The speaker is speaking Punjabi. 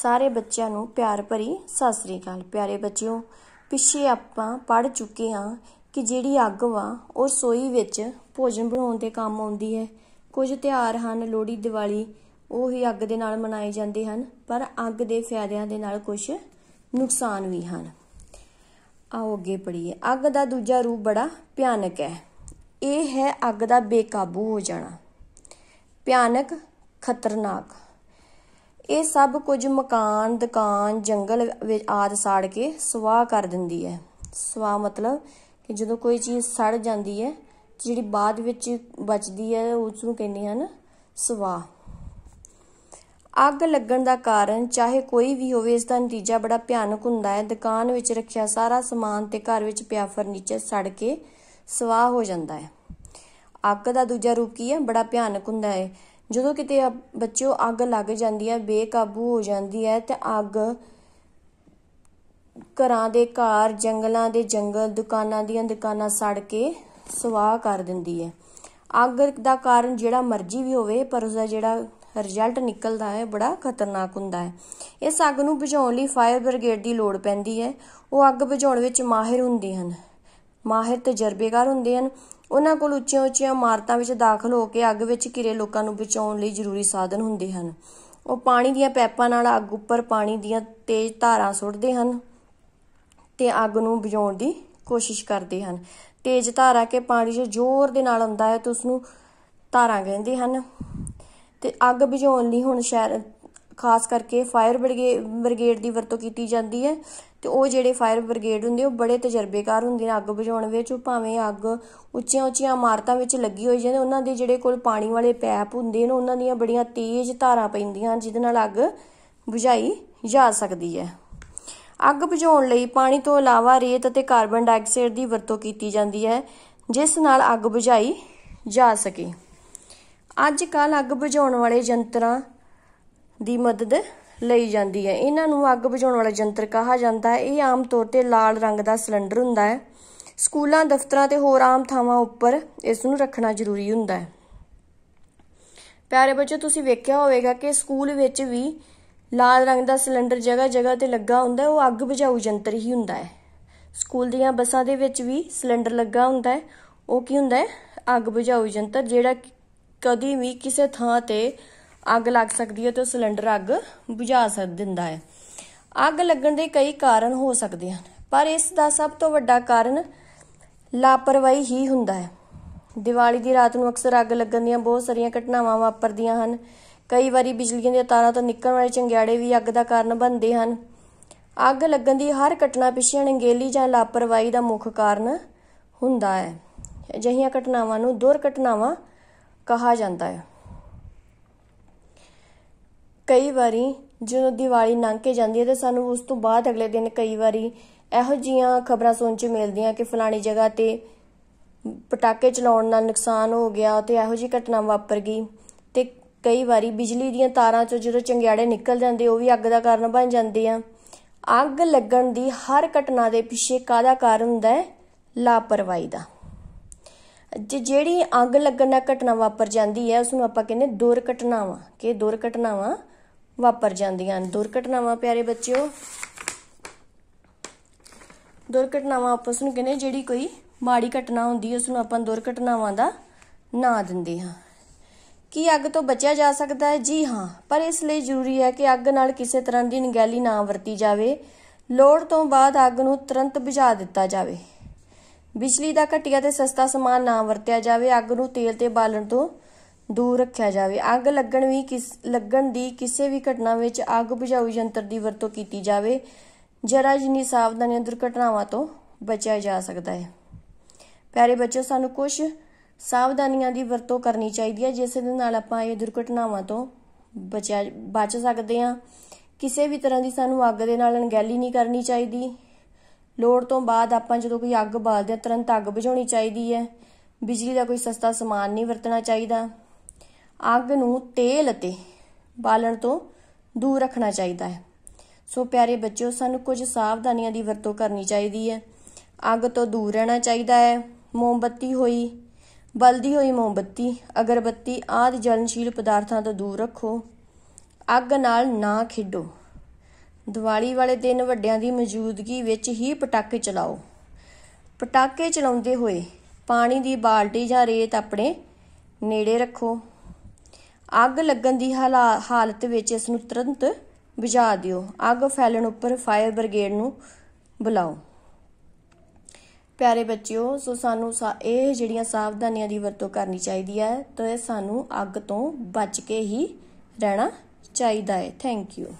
ਸਾਰੇ ਬੱਚਿਆਂ ਨੂੰ ਪਿਆਰ ਭਰੀ ਸਤਿ ਸ੍ਰੀ ਅਕਾਲ ਪਿਆਰੇ ਬੱਚਿਓ ਪਿੱਛੇ ਆਪਾਂ ਪੜ ਚੁੱਕੇ ਹਾਂ ਕਿ ਜਿਹੜੀ ਅੱਗ ਵਾ ਉਹ ਸੋਈ ਵਿੱਚ ਭੋਜਨ ਬਣਾਉਣ ਦੇ ਕੰਮ ਆਉਂਦੀ ਹੈ ਕੁਝ ਤਿਹਾਰ ਹਨ ਲੋਹੜੀ ਦੀਵਾਲੀ ਉਹ ਹੀ ਅੱਗ ਦੇ ਨਾਲ ਮਨਾਏ ਜਾਂਦੇ ਹਨ ਪਰ ਅੱਗ ਦੇ ਫਾਇਦਿਆਂ ਦੇ ਨਾਲ ਕੁਝ ਨੁਕਸਾਨ ਵੀ ਹਨ ਆਓ ਅੱਗੇ ਪੜੀਏ ਅੱਗ ਦਾ ਦੂਜਾ ਰੂਪ ਬੜਾ ਭਿਆਨਕ ਹੈ ਇਹ ਹੈ ਅੱਗ ਦਾ ਬੇਕਾਬੂ ਹੋ ਜਾਣਾ ਭਿਆਨਕ ਖਤਰਨਾਕ ਇਹ ਸਭ ਕੁਝ ਮਕਾਨ ਦੁਕਾਨ ਜੰਗਲ ਆਦ ਸਾੜ ਕੇ ਸਵਾਹ ਕਰ ਦਿੰਦੀ ਹੈ ਸਵਾਹ ਮਤਲਬ ਕਿ ਜਦੋਂ ਕੋਈ ਚੀਜ਼ ਸੜ ਜਾਂਦੀ ਹੈ ਜਿਹੜੀ ਬਾਅਦ ਵਿੱਚ ਬਚਦੀ ਹੈ ਉਸ ਨੂੰ ਕਹਿੰਦੇ ਹਨ ਸਵਾਹ ਅੱਗ ਲੱਗਣ ਦਾ ਕਾਰਨ ਚਾਹੇ ਕੋਈ ਵੀ ਹੋਵੇ ਇਸ ਦਾ ਨਤੀਜਾ ਬੜਾ ਭਿਆਨਕ ਹੁੰਦਾ ਹੈ ਦੁਕਾਨ ਵਿੱਚ ਰੱਖਿਆ ਸਾਰਾ ਸਮਾਨ ਤੇ ਘਰ ਵਿੱਚ ਪਿਆ ਫਰਨੀਚਰ ਸੜ ਕੇ ਸਵਾਹ ਹੋ ਜਾਂਦਾ ਹੈ ਅੱਗ ਦਾ ਦੂਜਾ ਰੂਪ ਕੀ ਹੈ ਬੜਾ ਭਿਆਨਕ ਹੁੰਦਾ ਹੈ ਜਦੋਂ ਕਿਤੇ ਬੱਚਿਓ ਅੱਗ ਲੱਗ ਜਾਂਦੀ ਹੈ ਬੇਕਾਬੂ ਹੋ ਜਾਂਦੀ ਹੈ ਤੇ ਅੱਗ ਘਰਾਂ ਦੇ ਘਰ ਜੰਗਲਾਂ ਦੇ ਜੰਗਲ ਦੁਕਾਨਾਂ ਦੀਆਂ ਦੁਕਾਨਾਂ ਸੜ ਕੇ ਸਵਾਹ ਕਰ ਦਿੰਦੀ ਹੈ ਅੱਗ ਦਾ ਕਾਰਨ ਜਿਹੜਾ ਮਰਜ਼ੀ ਵੀ ਹੋਵੇ ਪਰ ਉਸ ਦਾ ਜਿਹੜਾ ਰਿਜ਼ਲਟ ਨਿਕਲਦਾ ਹੈ ਬੜਾ ਖਤਰਨਾਕ ਹੁੰਦਾ ਹੈ ਇਸ ਅੱਗ ਨੂੰ ਬੁਝਾਉਣ ਲਈ ਫਾਇਰ ਬ੍ਰਿਗੇਡ ਦੀ ਲੋੜ ਪੈਂਦੀ ਹੈ ਉਹ ਅੱਗ ਬੁਝਾਉਣ ਵਿੱਚ ਮਾਹਿਰ ਹੁੰਦੇ ਹਨ ਮਾਹਿਰ ਤਜਰਬੇਕਾਰ ਹੁੰਦੇ ਹਨ ਉਹਨਾਂ ਕੋਲ ਉੱਚੀਆਂ-ਉੱਚੀਆਂ ਇਮਾਰਤਾਂ ਵਿੱਚ ਦਾਖਲ ਹੋ ਕੇ ਅੱਗ ਵਿੱਚ ਘਿਰੇ ਲੋਕਾਂ ਨੂੰ ਬਚਾਉਣ ਲਈ ਜ਼ਰੂਰੀ ਸਾਧਨ ਹੁੰਦੇ ਹਨ ਉਹ ਪਾਣੀ ਦੀਆਂ ਪੈਪਾਂ ਨਾਲ ਅੱਗ ਉੱਪਰ ਪਾਣੀ ਦੀਆਂ ਤੇਜ਼ ਧਾਰਾਂ ਸੁੱਟਦੇ ਹਨ ਤੇ ਅੱਗ ਨੂੰ ਬੁਝਾਉਣ ਦੀ ਕੋਸ਼ਿਸ਼ ਕਰਦੇ ਹਨ ਤੇਜ਼ ਧਾਰਾ ਕੇ ਪਾਣੀ ਜੋ ਜ਼ੋਰ ਦੇ ਨਾਲ ਆਉਂਦਾ ਹੈ ਤੇ ਉਸ ਨੂੰ ਧਾਰਾਂ ਕਹਿੰਦੇ ਹਨ ਤੇ ਅੱਗ ਬੁਝਾਉਣ ਲਈ ਹੁਣ ਸ਼ਹਿਰ ਖਾਸ ਕਰਕੇ ਫਾਇਰ ਬ੍ਰਿਗੇਡ ਦੀ ਵਰਤੋਂ ਕੀਤੀ ਜਾਂਦੀ ਹੈ ਤੇ ਉਹ ਜਿਹੜੇ ਫਾਇਰ ਬ੍ਰਿਗੇਡ ਹੁੰਦੇ ਉਹ ਬੜੇ ਤਜਰਬੇਕਾਰ ਹੁੰਦੇ ਨੇ ਅੱਗ ਬੁਝਾਉਣ ਵਿੱਚ ਉਹ ਭਾਵੇਂ ਅੱਗ ਉੱਚੀਆਂ ਉੱਚੀਆਂ ਇਮਾਰਤਾਂ ਵਿੱਚ ਲੱਗੀ ਹੋਈ ਜਾਂਦੇ ਉਹਨਾਂ ਦੇ ਜਿਹੜੇ ਕੋਲ ਪਾਣੀ ਵਾਲੇ ਪੈਪ ਹੁੰਦੇ ਨੇ ਉਹਨਾਂ ਦੀਆਂ ਬੜੀਆਂ ਤੇਜ਼ ਧਾਰਾਂ ਪੈਂਦੀਆਂ ਜਿਹਦੇ ਨਾਲ ਅੱਗ ਬੁਝਾਈ ਜਾ ਸਕਦੀ ਹੈ ਅੱਗ ਬੁਝਾਉਣ ਲਈ ਪਾਣੀ ਤੋਂ ਇਲਾਵਾ ਰੇਤ ਅਤੇ ਕਾਰਬਨ ਡਾਈਆਕਸਾਈਡ ਦੀ ਵਰਤੋਂ ਕੀਤੀ ਜਾਂਦੀ ਹੈ ਜਿਸ ਨਾਲ ਅੱਗ ਬੁਝਾਈ ਜਾ ਸਕੇ ਅੱਜ ਕੱਲ ਅੱਗ ਬੁਝਾਉਣ ਵਾਲੇ ਯੰਤਰਾਂ ਦੀ ਮਦਦ ਲਈ ਜਾਂਦੀ ਹੈ ਇਹਨਾਂ ਨੂੰ ਅੱਗ ਬੁਝਾਉਣ ਵਾਲਾ ਯੰਤਰ ਕਹਾ ਜਾਂਦਾ ਹੈ ਇਹ ਆਮ ਤੌਰ ਤੇ ਲਾਲ ਰੰਗ ਦਾ ਸਿਲੰਡਰ ਹੁੰਦਾ ਹੈ ਸਕੂਲਾਂ ਦਫ਼ਤਰਾਂ ਤੇ ਹੋਰ ਆਮ ਥਾਵਾਂ ਉੱਪਰ ਇਸ ਨੂੰ ਰੱਖਣਾ ਜ਼ਰੂਰੀ ਹੁੰਦਾ ਹੈ ਪਿਆਰੇ ਬੱਚੋ ਤੁਸੀਂ ਵੇਖਿਆ ਹੋਵੇਗਾ ਕਿ ਸਕੂਲ ਵਿੱਚ ਵੀ ਲਾਲ ਰੰਗ ਦਾ ਸਿਲੰਡਰ ਜਗ੍ਹਾ ਜਗ੍ਹਾ ਤੇ ਲੱਗਾ ਹੁੰਦਾ ਉਹ ਅੱਗ ਬੁਝਾਊ ਯੰਤਰ ਹੀ ਹੁੰਦਾ ਹੈ ਸਕੂਲ ਦੀਆਂ ਬੱਸਾਂ ਦੇ ਵਿੱਚ ਵੀ ਸਿਲੰਡਰ ਲੱਗਾ ਹੁੰਦਾ ਹੈ ਉਹ ਕੀ ਹੁੰਦਾ ਹੈ ਅੱਗ ਬੁਝਾਊ ਯੰਤਰ ਜਿਹੜਾ ਕਦੀ ਵੀ ਕਿਸੇ ਥਾਂ ਤੇ ਅੱਗ ਲੱਗ ਸਕਦੀ ਹੈ ਤੇ ਸਿਲੰਡਰ ਅੱਗ ਬੁਝਾ ਸਕ ਦਿੰਦਾ ਹੈ ਅੱਗ ਲੱਗਣ ਦੇ ਕਈ ਕਾਰਨ ਹੋ ਸਕਦੇ ਹਨ ਪਰ ਇਸ ਦਾ ਸਭ ਤੋਂ ਵੱਡਾ ਕਾਰਨ ਲਾਪਰਵਾਹੀ ਹੀ ਹੁੰਦਾ ਹੈ ਦੀਵਾਲੀ ਦੀ ਰਾਤ ਨੂੰ ਅਕਸਰ ਅੱਗ ਲੱਗਣ ਦੀਆਂ ਬਹੁਤ ਸਾਰੀਆਂ ਘਟਨਾਵਾਂ ਵਾਪਰਦੀਆਂ ਹਨ ਕਈ ਵਾਰੀ ਬਿਜਲੀ ਦੀਆਂ ਤਾਰਾਂ ਤੋਂ ਨਿਕਲਣ ਵਾਲੇ ਚੰਗਿਆੜੇ ਵੀ ਅੱਗ ਦਾ ਕਾਰਨ ਬਣਦੇ ਹਨ ਅੱਗ ਲੱਗਣ ਦੀ ਹਰ ਘਟਨਾ ਪਿੱਛੇ ਅਣਗਹਿਲੀ ਜਾਂ ਲਾਪਰਵਾਹੀ ਦਾ ਮੁੱਖ ਕਾਰਨ ਹੁੰਦਾ ਹੈ ਅਜਿਹੀਆਂ ਘਟਨਾਵਾਂ ਨੂੰ ਦੁਰਘਟਨਾਵਾਂ ਕਹਾ ਜਾਂਦਾ ਹੈ ਕਈ ਵਾਰੀ ਜਦੋਂ ਦੀਵਾਲੀ ਲੰਘ ਕੇ ਜਾਂਦੀ ਹੈ ਤੇ ਸਾਨੂੰ ਉਸ ਤੋਂ ਬਾਅਦ ਅਗਲੇ ਦਿਨ ਕਈ ਵਾਰੀ ਇਹੋ ਜੀਆਂ ਖਬਰਾਂ ਸੁਣ ਚ ਮਿਲਦੀਆਂ ਕਿ ਫਲਾਣੀ ਜਗ੍ਹਾ ਤੇ ਪਟਾਕੇ ਚਲਾਉਣ ਨਾਲ ਨੁਕਸਾਨ ਹੋ ਗਿਆ ਤੇ ਇਹੋ ਜੀ ਘਟਨਾ ਵਾਪਰ ਗਈ ਤੇ ਕਈ ਵਾਰੀ ਬਿਜਲੀ ਦੀਆਂ ਤਾਰਾਂ ਚੋਂ ਜਦੋਂ ਚੰਗਿਆੜੇ ਨਿਕਲ ਜਾਂਦੇ ਉਹ ਵੀ ਅੱਗ ਦਾ ਕਾਰਨ ਬਣ ਜਾਂਦੇ ਆ ਅੱਗ ਲੱਗਣ ਦੀ ਹਰ ਘਟਨਾ ਦੇ ਪਿੱਛੇ ਕਾਹਦਾ ਕਾਰਨ ਹੁੰਦਾ ਹੈ ਲਾਪਰਵਾਹੀ ਦਾ ਜਿਹੜੀ ਅੱਗ ਲੱਗਣ ਦਾ ਘਟਨਾ ਵਾਪਰ ਜਾਂਦੀ ਹੈ ਉਸ ਨੂੰ ਆਪਾਂ ਕਹਿੰਦੇ ਦੁਰਘਟਨਾਵਾਂ ਕਿ ਦੁਰਘਟਨਾਵਾਂ ਵਾਪਰ ਜਾਂਦੀਆਂ ਹਨ ਦੁਰਘਟਨਾਵਾਂ ਪਿਆਰੇ ਬੱਚਿਓ ਦੁਰਘਟਨਾਵਾਂ ਆਪਸ ਨੂੰ ਕਹਿੰਦੇ ਜਿਹੜੀ ਕੋਈ ਮਾੜੀ ਘਟਨਾ ਹੁੰਦੀ ਹੈ ਉਸ ਨੂੰ ਆਪਾਂ ਦੁਰਘਟਨਾਵਾਂ ਦਾ ਨਾਂ ਦਿੰਦੇ ਹਾਂ ਕੀ ਅੱਗ ਤੋਂ ਬਚਿਆ ਜਾ ਸਕਦਾ ਹੈ ਜੀ ਹਾਂ ਪਰ ਇਸ ਲਈ ਜ਼ਰੂਰੀ ਹੈ ਕਿ ਅੱਗ ਨਾਲ ਕਿਸੇ ਤਰ੍ਹਾਂ ਦੀ ਨਗੈਲੀ ਨਾ ਵਰਤੀ ਜਾਵੇ ਲੋੜ ਤੋਂ ਬਾਅਦ ਅੱਗ ਨੂੰ ਤੁਰੰਤ ਬੁਝਾ ਦਿੱਤਾ ਜਾਵੇ ਬਿਜਲੀ ਦਾ ਘਟਿਆ ਤੇ ਸਸਤਾ ਸਮਾਨ ਨਾ ਵਰਤਿਆ ਜਾਵੇ ਅੱਗ ਨੂੰ ਤੇਲ ਤੇ ਬਾਲਣ ਤੋਂ ਦੂਰ ਰੱਖਿਆ ਜਾਵੇ ਅੱਗ ਲੱਗਣ ਵੀ ਕਿਸ ਲੱਗਣ ਦੀ ਕਿਸੇ ਵੀ ਘਟਨਾ ਵਿੱਚ ਅੱਗ ਬੁਝਾਊ ਯੰਤਰ ਦੀ ਵਰਤੋਂ ਕੀਤੀ ਜਾਵੇ ਜਰਾ ਜਿਨੀ ਸਾਵਧਾਨੀ ਦੁਰਘਟਨਾਵਾਂ ਤੋਂ ਬਚਿਆ ਜਾ ਸਕਦਾ ਹੈ ਪਿਆਰੇ ਬੱਚੋ ਸਾਨੂੰ ਕੁਝ ਸਾਵਧਾਨੀਆਂ ਦੀ ਵਰਤੋਂ ਕਰਨੀ ਚਾਹੀਦੀ ਹੈ ਜਿਸ ਦੇ ਨਾਲ ਆਪਾਂ ਇਹ ਦੁਰਘਟਨਾਵਾਂ ਤੋਂ ਬਚ ਸਕਦੇ ਹਾਂ ਕਿਸੇ ਵੀ ਤਰ੍ਹਾਂ ਦੀ ਸਾਨੂੰ ਅੱਗ ਦੇ ਨਾਲ ਅਣਗਹਿਲੀ ਨਹੀਂ ਕਰਨੀ ਚਾਹੀਦੀ ਲੋੜ ਤੋਂ ਬਾਅਦ ਆਪਾਂ ਜਦੋਂ ਕੋਈ ਅੱਗ ਬਾਲਦੇ ਆ ਤੁਰੰਤ ਅੱਗ ਬੁਝਾਉਣੀ ਚਾਹੀਦੀ ਹੈ ਬਿਜਲੀ ਦਾ ਕੋਈ ਸਸਤਾ ਸਮਾਨ ਨਹੀਂ ਵਰਤਣਾ ਚਾਹੀਦਾ ਅੱਗ ਨੂੰ ਤੇਲ ਅਤੇ ਬਾਲਣ ਤੋਂ ਦੂਰ ਰੱਖਣਾ ਚਾਹੀਦਾ ਹੈ ਸੋ ਪਿਆਰੇ ਬੱਚਿਓ ਸਾਨੂੰ ਕੁਝ ਸਾਵਧਾਨੀਆਂ ਦੀ ਵਰਤੋਂ ਕਰਨੀ ਚਾਹੀਦੀ ਹੈ ਅੱਗ ਤੋਂ ਦੂਰ ਰਹਿਣਾ ਚਾਹੀਦਾ ਹੈ ਮੋਮਬੱਤੀ ਹੋਈ ਬਲਦੀ ਹੋਈ ਮੋਮਬੱਤੀ ਅਗਰਬੱਤੀ ਆਦਿ ਜਲਨਸ਼ੀਲ ਪਦਾਰਥਾਂ ਤੋਂ ਦੂਰ ਰੱਖੋ ਅੱਗ ਨਾਲ ਨਾ ਖੇਡੋ ਦੀਵਾਲੀ ਵਾਲੇ ਦਿਨ ਵੱਡਿਆਂ ਦੀ ਮੌਜੂਦਗੀ ਵਿੱਚ ਹੀ ਪਟਾਕੇ ਚਲਾਓ ਪਟਾਕੇ ਚਲਾਉਂਦੇ ਹੋਏ ਪਾਣੀ ਦੀ ਬਾਲਟੀ ਜਾਂ ਰੇਤ ਆਪਣੇ ਨੇੜੇ ਰੱਖੋ ਅੱਗ ਲੱਗਣ ਦੀ ਹਾਲਤ ਵਿੱਚ ਇਸ ਨੂੰ ਤੁਰੰਤ ਬੁਝਾ ਦਿਓ ਅੱਗ ਫੈਲਣ ਉੱਪਰ ਫਾਇਰ ਬ੍ਰਿਗੇਡ ਨੂੰ ਬੁਲਾਓ ਪਿਆਰੇ ਬੱਚਿਓ ਸੋ ਸਾਨੂੰ ਇਹ ਜਿਹੜੀਆਂ ਸਾਵਧਾਨੀਆਂ ਦੀ ਵਰਤੋਂ ਕਰਨੀ ਚਾਹੀਦੀ ਹੈ ਤਾਂ ਸਾਨੂੰ ਅੱਗ ਤੋਂ ਬਚ ਕੇ ਹੀ ਰਹਿਣਾ ਚਾਹੀਦਾ ਹੈ ਥੈਂਕ ਯੂ